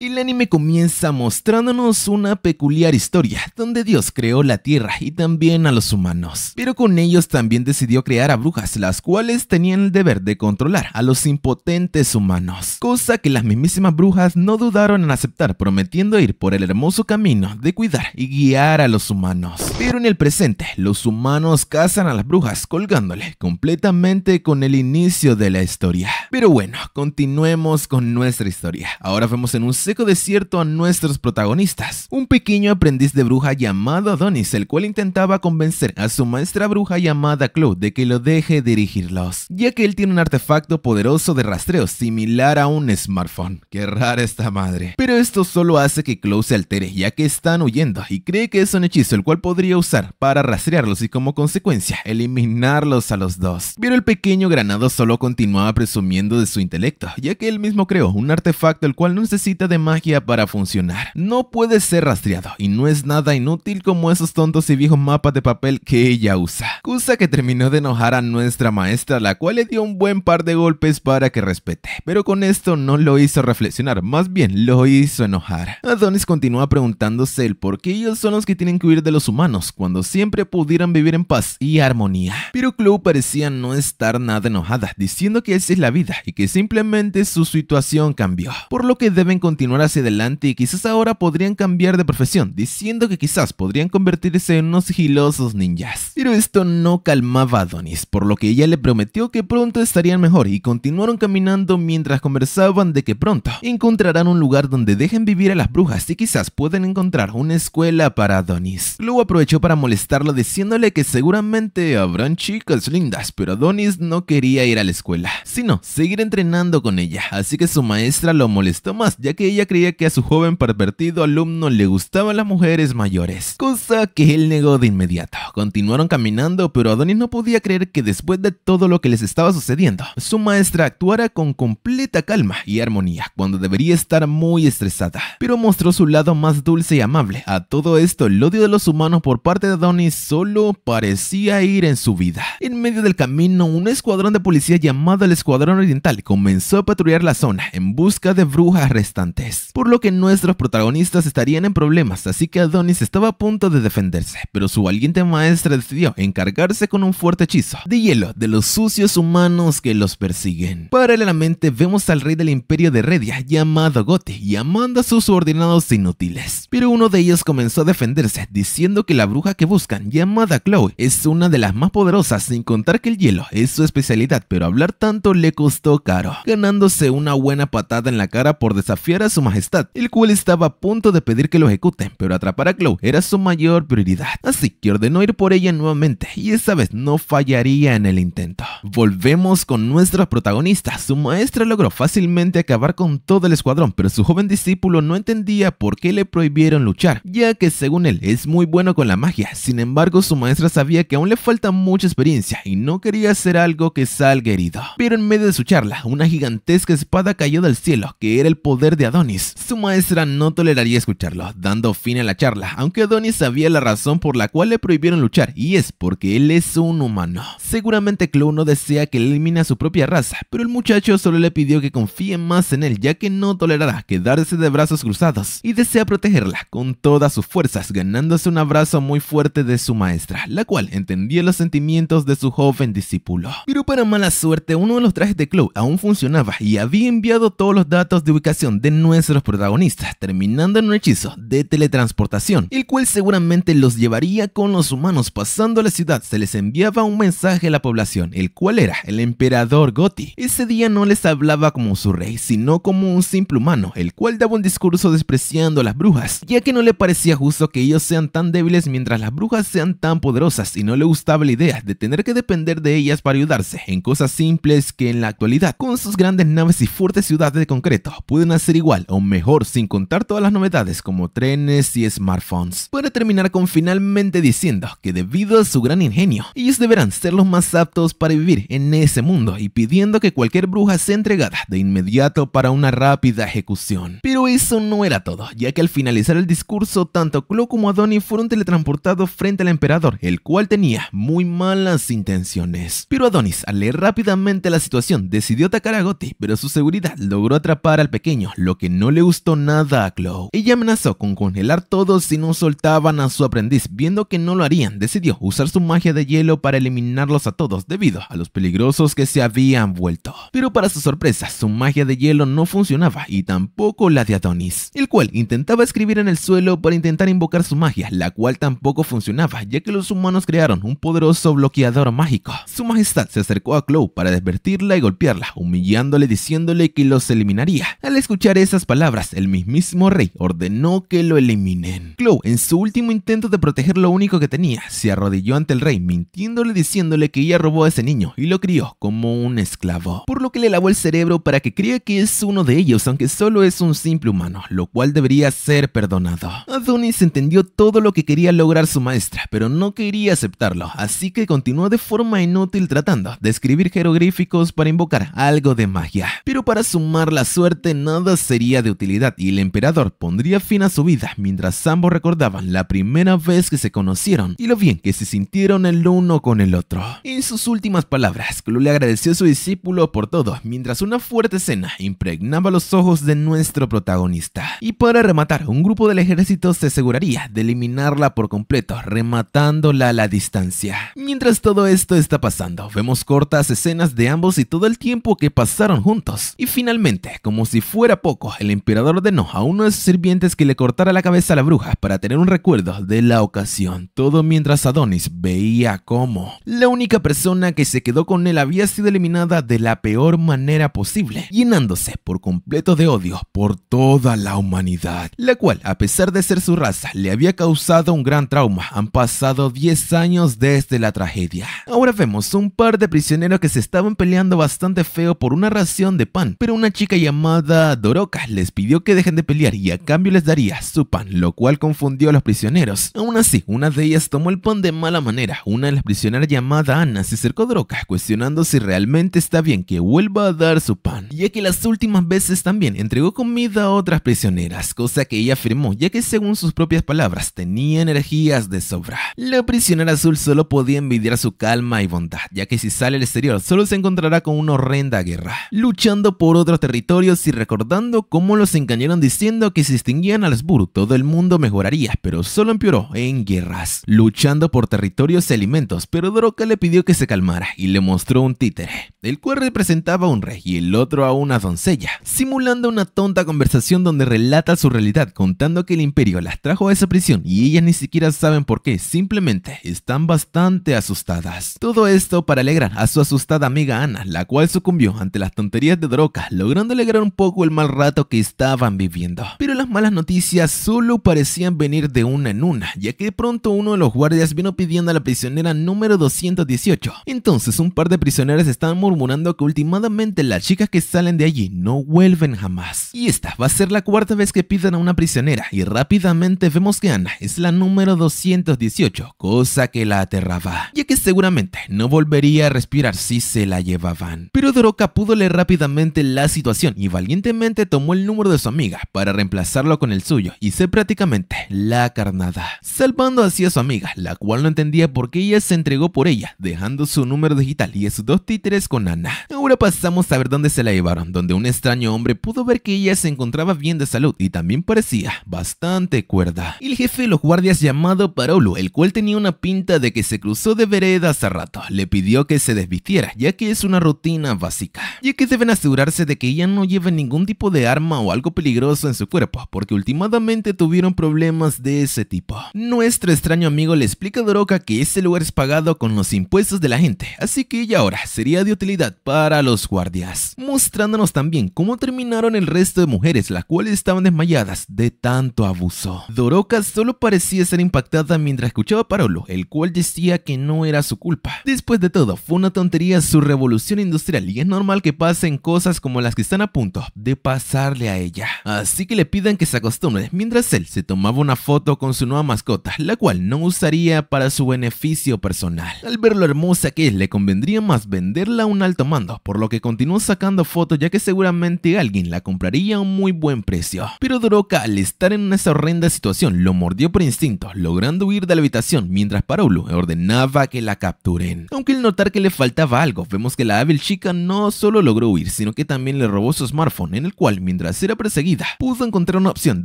Y El anime comienza mostrándonos una peculiar historia, donde Dios creó la tierra y también a los humanos, pero con ellos también decidió crear a brujas, las cuales tenían el deber de controlar a los impotentes humanos, cosa que las mismísimas brujas no dudaron en aceptar, prometiendo ir por el hermoso camino de cuidar y guiar a los humanos. Pero en el presente, los humanos cazan a las brujas, colgándole completamente con el inicio de la historia. Pero bueno, continuemos con nuestra historia. Ahora vemos en un seco desierto a nuestros protagonistas. Un pequeño aprendiz de bruja llamado Adonis, el cual intentaba convencer a su maestra bruja llamada Chloe de que lo deje dirigirlos, ya que él tiene un artefacto poderoso de rastreo similar a un smartphone. Qué rara esta madre. Pero esto solo hace que Chloe se altere, ya que están huyendo y cree que es un hechizo el cual podría usar para rastrearlos y como consecuencia eliminarlos a los dos. Pero el pequeño granado solo continuaba presumiendo de su intelecto, ya que él mismo creó un artefacto el cual necesita de magia para funcionar. No puede ser rastreado y no es nada inútil como esos tontos y viejos mapas de papel que ella usa. Cosa que terminó de enojar a nuestra maestra, la cual le dio un buen par de golpes para que respete. Pero con esto no lo hizo reflexionar, más bien lo hizo enojar. Adonis continúa preguntándose el por qué ellos son los que tienen que huir de los humanos cuando siempre pudieran vivir en paz y armonía. Pero Chloe parecía no estar nada enojada, diciendo que esa es la vida y que simplemente su situación cambió, por lo que deben continuar hacia adelante y quizás ahora podrían cambiar de profesión, diciendo que quizás podrían convertirse en unos sigilosos ninjas. Pero esto no calmaba a Donis, por lo que ella le prometió que pronto estarían mejor y continuaron caminando mientras conversaban de que pronto encontrarán un lugar donde dejen vivir a las brujas y quizás pueden encontrar una escuela para Donis Luego aprovechó para molestarlo diciéndole que seguramente habrán chicas lindas, pero Donis no quería ir a la escuela, sino seguir entrenando con ella, así que su maestra lo molestó más ya que ella ella creía que a su joven pervertido alumno le gustaban las mujeres mayores, cosa que él negó de inmediato. Continuaron caminando, pero Adonis no podía creer que después de todo lo que les estaba sucediendo, su maestra actuara con completa calma y armonía, cuando debería estar muy estresada. Pero mostró su lado más dulce y amable. A todo esto, el odio de los humanos por parte de Adonis solo parecía ir en su vida. En medio del camino, un escuadrón de policía llamado el Escuadrón Oriental comenzó a patrullar la zona en busca de brujas restantes por lo que nuestros protagonistas estarían en problemas, así que Adonis estaba a punto de defenderse, pero su valiente maestra decidió encargarse con un fuerte hechizo de hielo de los sucios humanos que los persiguen. Paralelamente vemos al rey del imperio de Redia llamado Goti, llamando a sus subordinados inútiles, pero uno de ellos comenzó a defenderse diciendo que la bruja que buscan llamada Chloe es una de las más poderosas sin contar que el hielo es su especialidad, pero hablar tanto le costó caro, ganándose una buena patada en la cara por desafiar a su majestad, el cual estaba a punto de pedir que lo ejecuten, pero atrapar a Chloe era su mayor prioridad, así que ordenó ir por ella nuevamente y esta vez no fallaría en el intento. Volvemos con nuestra protagonista. Su maestra logró fácilmente acabar con todo el escuadrón, pero su joven discípulo no entendía por qué le prohibieron luchar, ya que según él es muy bueno con la magia. Sin embargo, su maestra sabía que aún le falta mucha experiencia y no quería hacer algo que salga herido. Pero en medio de su charla, una gigantesca espada cayó del cielo, que era el poder de Adonis. Su maestra no toleraría escucharlo, dando fin a la charla, aunque Adonis sabía la razón por la cual le prohibieron luchar, y es porque él es un humano. Seguramente no desea que elimine a su propia raza, pero el muchacho solo le pidió que confíe más en él ya que no tolerará quedarse de brazos cruzados y desea protegerla con todas sus fuerzas ganándose un abrazo muy fuerte de su maestra, la cual entendía los sentimientos de su joven discípulo. Pero para mala suerte uno de los trajes de Chloe aún funcionaba y había enviado todos los datos de ubicación de nuestros protagonistas, terminando en un hechizo de teletransportación, el cual seguramente los llevaría con los humanos pasando la ciudad, se les enviaba un mensaje a la población, el ¿Cuál era? El emperador Goti. Ese día no les hablaba como su rey, sino como un simple humano, el cual daba un discurso despreciando a las brujas, ya que no le parecía justo que ellos sean tan débiles mientras las brujas sean tan poderosas y no le gustaba la idea de tener que depender de ellas para ayudarse en cosas simples que en la actualidad, con sus grandes naves y fuertes ciudades de concreto, pueden hacer igual o mejor sin contar todas las novedades como trenes y smartphones. Para terminar con finalmente diciendo que debido a su gran ingenio, ellos deberán ser los más aptos para vivir en ese mundo y pidiendo que cualquier bruja sea entregada de inmediato para una rápida ejecución. Pero eso no era todo, ya que al finalizar el discurso, tanto Clo como Adonis fueron teletransportados frente al emperador, el cual tenía muy malas intenciones. Pero Adonis, al leer rápidamente la situación, decidió atacar a Gotti, pero su seguridad logró atrapar al pequeño, lo que no le gustó nada a Clo. Ella amenazó con congelar todo si no soltaban a su aprendiz, viendo que no lo harían, decidió usar su magia de hielo para eliminarlos a todos debido a los peligrosos que se habían vuelto. Pero para su sorpresa, su magia de hielo no funcionaba y tampoco la de Adonis, el cual intentaba escribir en el suelo para intentar invocar su magia, la cual tampoco funcionaba ya que los humanos crearon un poderoso bloqueador mágico. Su majestad se acercó a Chloe para desvertirla y golpearla, humillándole diciéndole que los eliminaría. Al escuchar esas palabras, el mismísimo rey ordenó que lo eliminen. Chloe, en su último intento de proteger lo único que tenía, se arrodilló ante el rey mintiéndole diciéndole que ella robó a ese niño y lo crió como un esclavo, por lo que le lavó el cerebro para que crea que es uno de ellos, aunque solo es un simple humano, lo cual debería ser perdonado. Adonis entendió todo lo que quería lograr su maestra, pero no quería aceptarlo, así que continuó de forma inútil tratando de escribir jeroglíficos para invocar algo de magia. Pero para sumar la suerte nada sería de utilidad y el emperador pondría fin a su vida mientras ambos recordaban la primera vez que se conocieron y lo bien que se sintieron el uno con el otro. En sus últimas palabras palabras, Clu le agradeció a su discípulo por todo, mientras una fuerte escena impregnaba los ojos de nuestro protagonista. Y para rematar, un grupo del ejército se aseguraría de eliminarla por completo, rematándola a la distancia. Mientras todo esto está pasando, vemos cortas escenas de ambos y todo el tiempo que pasaron juntos. Y finalmente, como si fuera poco, el emperador ordenó a uno de sus sirvientes que le cortara la cabeza a la bruja para tener un recuerdo de la ocasión, todo mientras Adonis veía cómo. La única persona que se quedó con él había sido eliminada de la peor manera posible, llenándose por completo de odio por toda la humanidad, la cual, a pesar de ser su raza, le había causado un gran trauma. Han pasado 10 años desde la tragedia. Ahora vemos un par de prisioneros que se estaban peleando bastante feo por una ración de pan, pero una chica llamada Doroka les pidió que dejen de pelear y a cambio les daría su pan, lo cual confundió a los prisioneros. Aún así, una de ellas tomó el pan de mala manera. Una de las prisioneras llamada Ana se acercó a Doroka cuestionando si realmente está bien que vuelva a dar su pan, ya que las últimas veces también entregó comida a otras prisioneras, cosa que ella afirmó, ya que según sus propias palabras tenía energías de sobra. La prisionera azul solo podía envidiar su calma y bondad, ya que si sale al exterior solo se encontrará con una horrenda guerra, luchando por otros territorios y recordando cómo los engañaron diciendo que si extinguían a los Buru todo el mundo mejoraría, pero solo empeoró en guerras, luchando por territorios y alimentos, pero Doroka le pidió que se calmara y le mostró un títere, el cual representaba a un rey y el otro a una doncella, simulando una tonta conversación donde relata su realidad contando que el imperio las trajo a esa prisión y ellas ni siquiera saben por qué, simplemente están bastante asustadas. Todo esto para alegrar a su asustada amiga Ana, la cual sucumbió ante las tonterías de Droka, logrando alegrar un poco el mal rato que estaban viviendo. Pero las malas noticias solo parecían venir de una en una, ya que de pronto uno de los guardias vino pidiendo a la prisionera número 218. Entonces, un par de prisioneros están murmurando que últimamente las chicas que salen de allí no vuelven jamás. Y esta va a ser la cuarta vez que pidan a una prisionera y rápidamente vemos que Ana es la número 218, cosa que la aterraba, ya que seguramente no volvería a respirar si se la llevaban. Pero Doroca pudo leer rápidamente la situación y valientemente tomó el número de su amiga para reemplazarlo con el suyo y se prácticamente la carnada, salvando así a su amiga, la cual no entendía por qué ella se entregó por ella, dejando su número digital y a sus dos títeres con Ana. Ahora pasamos a ver dónde se la llevaron, donde un extraño hombre pudo ver que ella se encontraba bien de salud y también parecía bastante cuerda. El jefe de los guardias llamado Parolo, el cual tenía una pinta de que se cruzó de vereda hace rato, le pidió que se desvistiera, ya que es una rutina básica, ya que deben asegurarse de que ella no lleve ningún tipo de arma o algo peligroso en su cuerpo, porque últimamente tuvieron problemas de ese tipo. Nuestro extraño amigo le explica a Doroka que ese lugar es pagado con los impuestos de la gente, Así que ella ahora sería de utilidad para los guardias, mostrándonos también cómo terminaron el resto de mujeres las cuales estaban desmayadas de tanto abuso. Doroka solo parecía ser impactada mientras escuchaba a Parolo, el cual decía que no era su culpa. Después de todo, fue una tontería su revolución industrial y es normal que pasen cosas como las que están a punto de pasarle a ella. Así que le pidan que se acostumbre mientras él se tomaba una foto con su nueva mascota, la cual no usaría para su beneficio personal. Al ver lo hermosa que es, le convendría más venderla a un alto mando, por lo que continuó sacando fotos ya que seguramente alguien la compraría a un muy buen precio. Pero Doroka al estar en esa horrenda situación lo mordió por instinto, logrando huir de la habitación mientras Paroulu ordenaba que la capturen. Aunque al notar que le faltaba algo, vemos que la hábil chica no solo logró huir, sino que también le robó su smartphone en el cual mientras era perseguida pudo encontrar una opción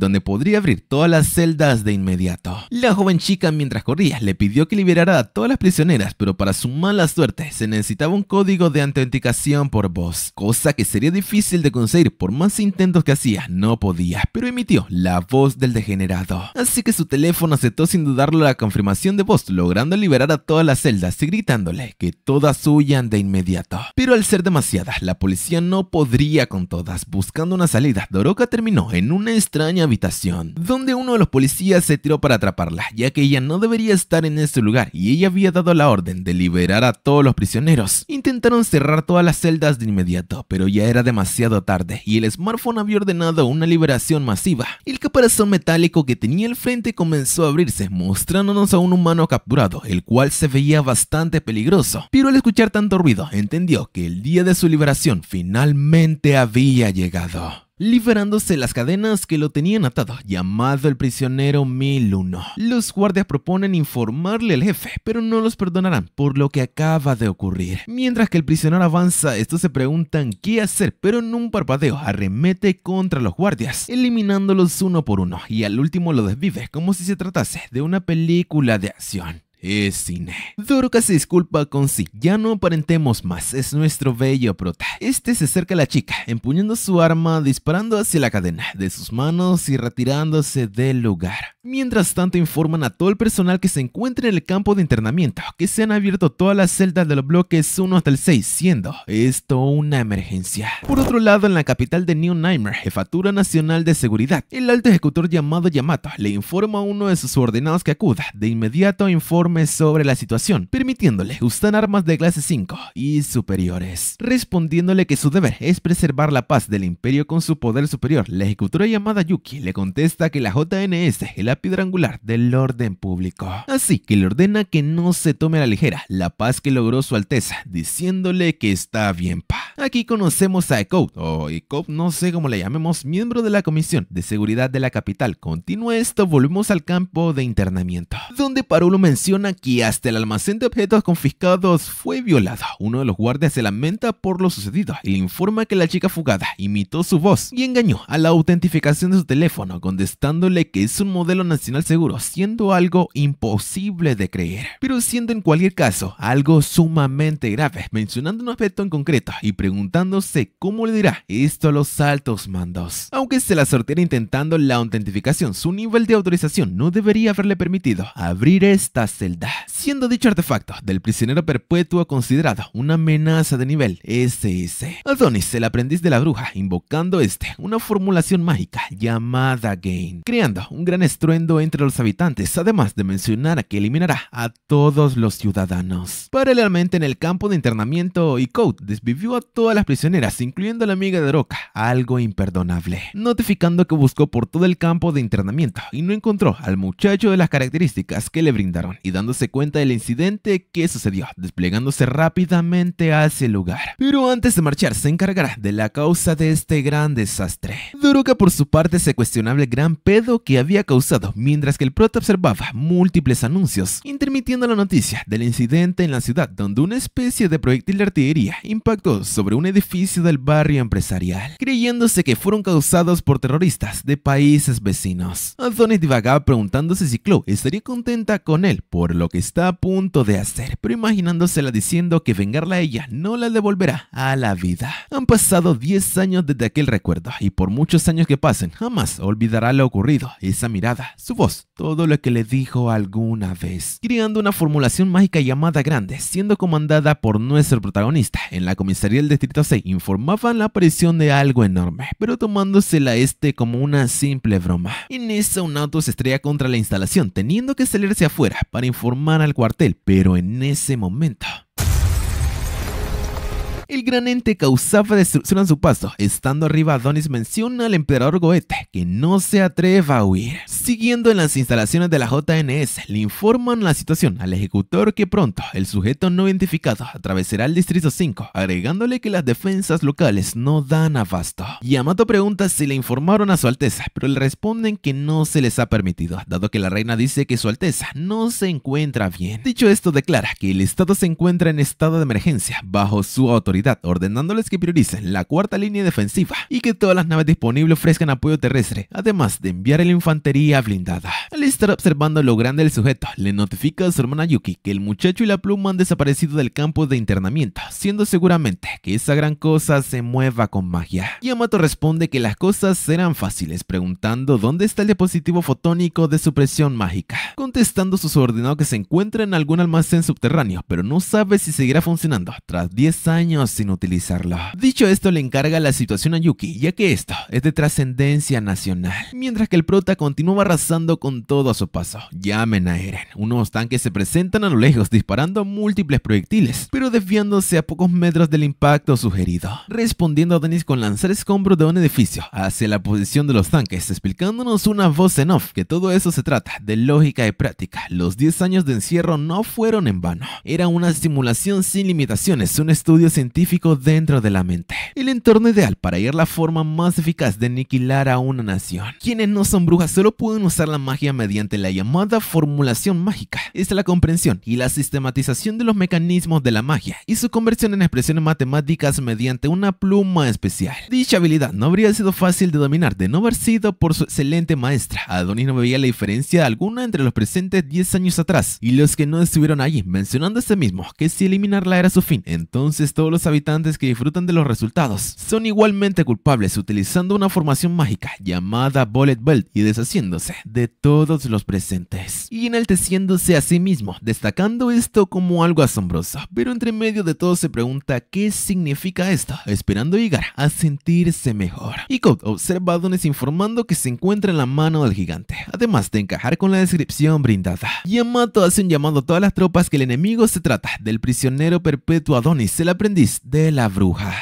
donde podría abrir todas las celdas de inmediato. La joven chica mientras corría le pidió que liberara a todas las prisioneras, pero para su mala suerte se necesitaba un código de autenticación por voz, cosa que sería difícil de conseguir por más intentos que hacía, no podía, pero emitió la voz del degenerado. Así que su teléfono aceptó sin dudarlo la confirmación de voz, logrando liberar a todas las celdas y gritándole que todas huyan de inmediato. Pero al ser demasiadas, la policía no podría con todas. Buscando una salida, Doroka terminó en una extraña habitación, donde uno de los policías se tiró para atraparla, ya que ella no debería estar en ese lugar y ella había dado la orden de liberar a todos los prisioneros. Intentaron cerrar todas las celdas de inmediato, pero ya era demasiado tarde y el smartphone había ordenado una liberación masiva. El caparazón metálico que tenía el frente comenzó a abrirse, mostrándonos a un humano capturado, el cual se veía bastante peligroso. Pero al escuchar tanto ruido, entendió que el día de su liberación finalmente había llegado liberándose las cadenas que lo tenían atado, llamado el prisionero 1001. Los guardias proponen informarle al jefe, pero no los perdonarán por lo que acaba de ocurrir. Mientras que el prisionero avanza, estos se preguntan qué hacer, pero en un parpadeo arremete contra los guardias, eliminándolos uno por uno, y al último lo desvive como si se tratase de una película de acción es cine. Doruka se disculpa con sí, ya no aparentemos más, es nuestro bello prota. Este se acerca a la chica, empuñando su arma, disparando hacia la cadena de sus manos y retirándose del lugar. Mientras tanto informan a todo el personal que se encuentra en el campo de internamiento que se han abierto todas las celdas de los bloques 1 hasta el 6, siendo esto una emergencia. Por otro lado, en la capital de New Nightmare, Jefatura Nacional de Seguridad, el alto ejecutor llamado Yamato le informa a uno de sus subordinados que acuda de inmediato informa sobre la situación, permitiéndole usar armas de clase 5 y superiores. Respondiéndole que su deber es preservar la paz del imperio con su poder superior, la ejecutora llamada Yuki le contesta que la JNS es la piedra angular del orden público. Así que le ordena que no se tome a la ligera la paz que logró su alteza, diciéndole que está bien pa. Aquí conocemos a Ecode, o Ecode no sé cómo le llamemos, miembro de la Comisión de Seguridad de la Capital. Continúa esto, volvemos al campo de internamiento, donde Parulo menciona aquí que hasta el almacén de objetos confiscados fue violado. Uno de los guardias se lamenta por lo sucedido y le informa que la chica fugada imitó su voz y engañó a la autentificación de su teléfono contestándole que es un modelo nacional seguro, siendo algo imposible de creer. Pero siendo en cualquier caso algo sumamente grave, mencionando un aspecto en concreto y preguntándose cómo le dirá esto a los altos mandos. Aunque se la sorteara intentando la autentificación, su nivel de autorización no debería haberle permitido abrir esta Siendo dicho artefacto del prisionero perpetuo considerado una amenaza de nivel SS. Adonis, el aprendiz de la bruja, invocando este una formulación mágica llamada Gain, creando un gran estruendo entre los habitantes, además de mencionar que eliminará a todos los ciudadanos. Paralelamente en el campo de internamiento, Icote desvivió a todas las prisioneras, incluyendo a la amiga de Roca, algo imperdonable, notificando que buscó por todo el campo de internamiento y no encontró al muchacho de las características que le brindaron y dándose cuenta del incidente que sucedió, desplegándose rápidamente hacia el lugar. Pero antes de marchar, se encargará de la causa de este gran desastre. Doruka por su parte se cuestionaba el gran pedo que había causado, mientras que el prota observaba múltiples anuncios, intermitiendo la noticia del incidente en la ciudad, donde una especie de proyectil de artillería impactó sobre un edificio del barrio empresarial, creyéndose que fueron causados por terroristas de países vecinos. Anthony divagaba preguntándose si Chloe estaría contenta con él por por lo que está a punto de hacer, pero imaginándosela diciendo que vengarla a ella no la devolverá a la vida. Han pasado 10 años desde aquel recuerdo y por muchos años que pasen jamás olvidará lo ocurrido, esa mirada, su voz, todo lo que le dijo alguna vez, creando una formulación mágica llamada Grande, siendo comandada por nuestro protagonista. En la comisaría del Distrito 6 informaban la aparición de algo enorme, pero tomándosela este como una simple broma. En eso, un auto se estrella contra la instalación, teniendo que salirse afuera para formar al cuartel, pero en ese momento el gran ente causaba destrucción a su paso. Estando arriba, Adonis menciona al emperador Goethe que no se atreva a huir. Siguiendo en las instalaciones de la JNS, le informan la situación al ejecutor que pronto el sujeto no identificado atravesará el distrito 5, agregándole que las defensas locales no dan abasto. Yamato pregunta si le informaron a su alteza, pero le responden que no se les ha permitido, dado que la reina dice que su alteza no se encuentra bien. Dicho esto, declara que el estado se encuentra en estado de emergencia bajo su autoridad ordenándoles que prioricen la cuarta línea defensiva y que todas las naves disponibles ofrezcan apoyo terrestre, además de enviar a la infantería blindada. Al estar observando lo grande del sujeto, le notifica a su hermana Yuki que el muchacho y la pluma han desaparecido del campo de internamiento, siendo seguramente que esa gran cosa se mueva con magia. Yamato responde que las cosas serán fáciles preguntando dónde está el dispositivo fotónico de supresión mágica, contestando su subordinado que se encuentra en algún almacén subterráneo, pero no sabe si seguirá funcionando tras 10 años sin utilizarlo. Dicho esto, le encarga la situación a Yuki, ya que esto es de trascendencia nacional. Mientras que el prota continúa arrasando con todo a su paso. Llamen a Eren. Unos tanques se presentan a lo lejos disparando múltiples proyectiles, pero desviándose a pocos metros del impacto sugerido. Respondiendo a Denis con lanzar escombros de un edificio hacia la posición de los tanques, explicándonos una voz en off que todo eso se trata de lógica y práctica. Los 10 años de encierro no fueron en vano. Era una simulación sin limitaciones, un estudio científico científico dentro de la mente. El entorno ideal para ir la forma más eficaz de aniquilar a una nación. Quienes no son brujas solo pueden usar la magia mediante la llamada formulación mágica. Es la comprensión y la sistematización de los mecanismos de la magia y su conversión en expresiones matemáticas mediante una pluma especial. Dicha habilidad no habría sido fácil de dominar de no haber sido por su excelente maestra. Adonis no veía la diferencia alguna entre los presentes 10 años atrás y los que no estuvieron allí, mencionando a sí mismo que si eliminarla era su fin, entonces todos los habitantes que disfrutan de los resultados son igualmente culpables utilizando una formación mágica llamada Bullet Belt y deshaciéndose de todos los presentes y enalteciéndose a sí mismo, destacando esto como algo asombroso. Pero entre medio de todo se pregunta qué significa esto, esperando llegar a sentirse mejor. Y Code observa a Adonis informando que se encuentra en la mano del gigante, además de encajar con la descripción brindada. Yamato hace un llamado a todas las tropas que el enemigo se trata del prisionero perpetuo Adonis, el aprendiz de la bruja.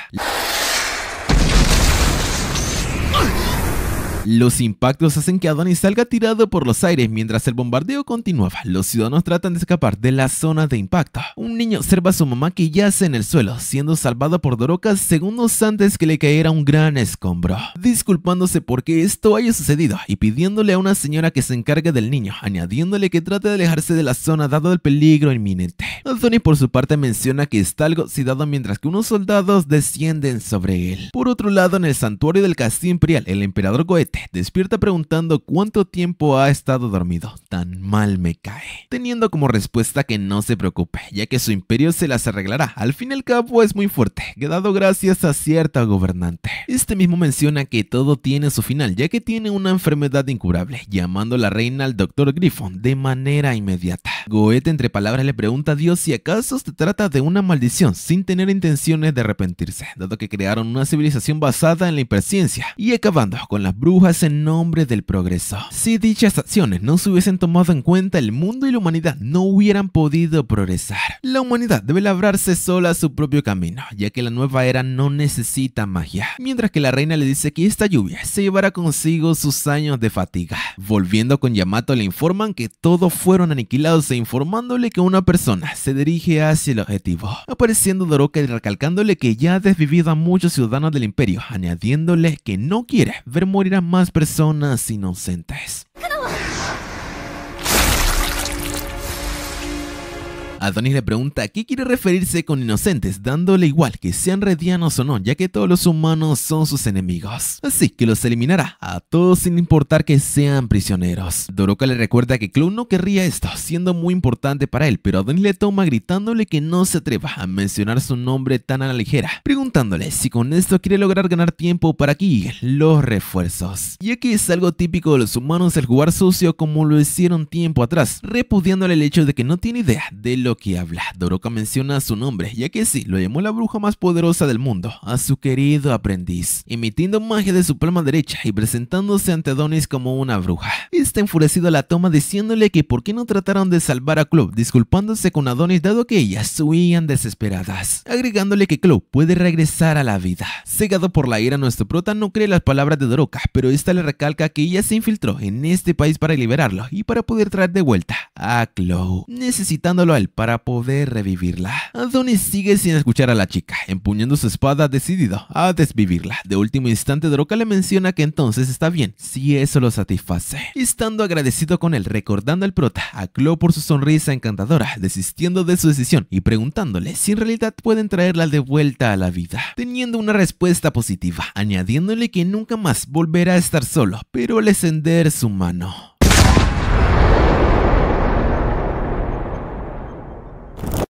Los impactos hacen que Adonis salga tirado por los aires mientras el bombardeo continuaba. Los ciudadanos tratan de escapar de la zona de impacto. Un niño observa a su mamá que yace en el suelo, siendo salvada por Doroka segundos antes que le cayera un gran escombro, disculpándose porque esto haya sucedido y pidiéndole a una señora que se encargue del niño, añadiéndole que trate de alejarse de la zona dado el peligro inminente. Adonis por su parte menciona que está algo citado mientras que unos soldados descienden sobre él. Por otro lado, en el santuario del Castillo Imperial, el emperador Goethe Despierta preguntando cuánto tiempo ha estado dormido. Tan mal me cae. Teniendo como respuesta que no se preocupe, ya que su imperio se las arreglará. Al fin y al cabo es muy fuerte, quedado gracias a cierta gobernante. Este mismo menciona que todo tiene su final, ya que tiene una enfermedad incurable, llamando a la reina al doctor Griffon de manera inmediata. Goethe entre palabras le pregunta a Dios si acaso se trata de una maldición, sin tener intenciones de arrepentirse, dado que crearon una civilización basada en la impaciencia y acabando con las brujas hace en nombre del progreso. Si dichas acciones no se hubiesen tomado en cuenta, el mundo y la humanidad no hubieran podido progresar. La humanidad debe labrarse sola su propio camino, ya que la nueva era no necesita magia. Mientras que la reina le dice que esta lluvia se llevará consigo sus años de fatiga. Volviendo con Yamato le informan que todos fueron aniquilados e informándole que una persona se dirige hacia el objetivo. Apareciendo Doroka y recalcándole que ya ha desvivido a muchos ciudadanos del imperio, añadiéndole que no quiere ver morir a más personas inocentes. Adonis le pregunta a qué quiere referirse con inocentes, dándole igual que sean redianos o no, ya que todos los humanos son sus enemigos. Así que los eliminará a todos sin importar que sean prisioneros. Doroka le recuerda que Clown no querría esto, siendo muy importante para él, pero Adonis le toma gritándole que no se atreva a mencionar su nombre tan a la ligera, preguntándole si con esto quiere lograr ganar tiempo para aquí los refuerzos, ya aquí es algo típico de los humanos el jugar sucio como lo hicieron tiempo atrás, repudiándole el hecho de que no tiene idea de lo que habla. Doroka menciona su nombre, ya que sí, lo llamó la bruja más poderosa del mundo, a su querido aprendiz, emitiendo magia de su palma derecha y presentándose ante Adonis como una bruja. Está enfurecido la toma diciéndole que por qué no trataron de salvar a Club, disculpándose con Adonis dado que ellas huían desesperadas, agregándole que Club puede regresar a la vida. Cegado por la ira, nuestro prota no cree las palabras de Doroka, pero esta le recalca que ella se infiltró en este país para liberarlo y para poder traer de vuelta a Cloe, necesitándolo al padre para poder revivirla. Adonis sigue sin escuchar a la chica, empuñando su espada decidido a desvivirla. De último instante, Doroka le menciona que entonces está bien, si eso lo satisface. Estando agradecido con él, recordando al prota, a Clo por su sonrisa encantadora, desistiendo de su decisión y preguntándole si en realidad pueden traerla de vuelta a la vida. Teniendo una respuesta positiva, añadiéndole que nunca más volverá a estar solo, pero al encender su mano.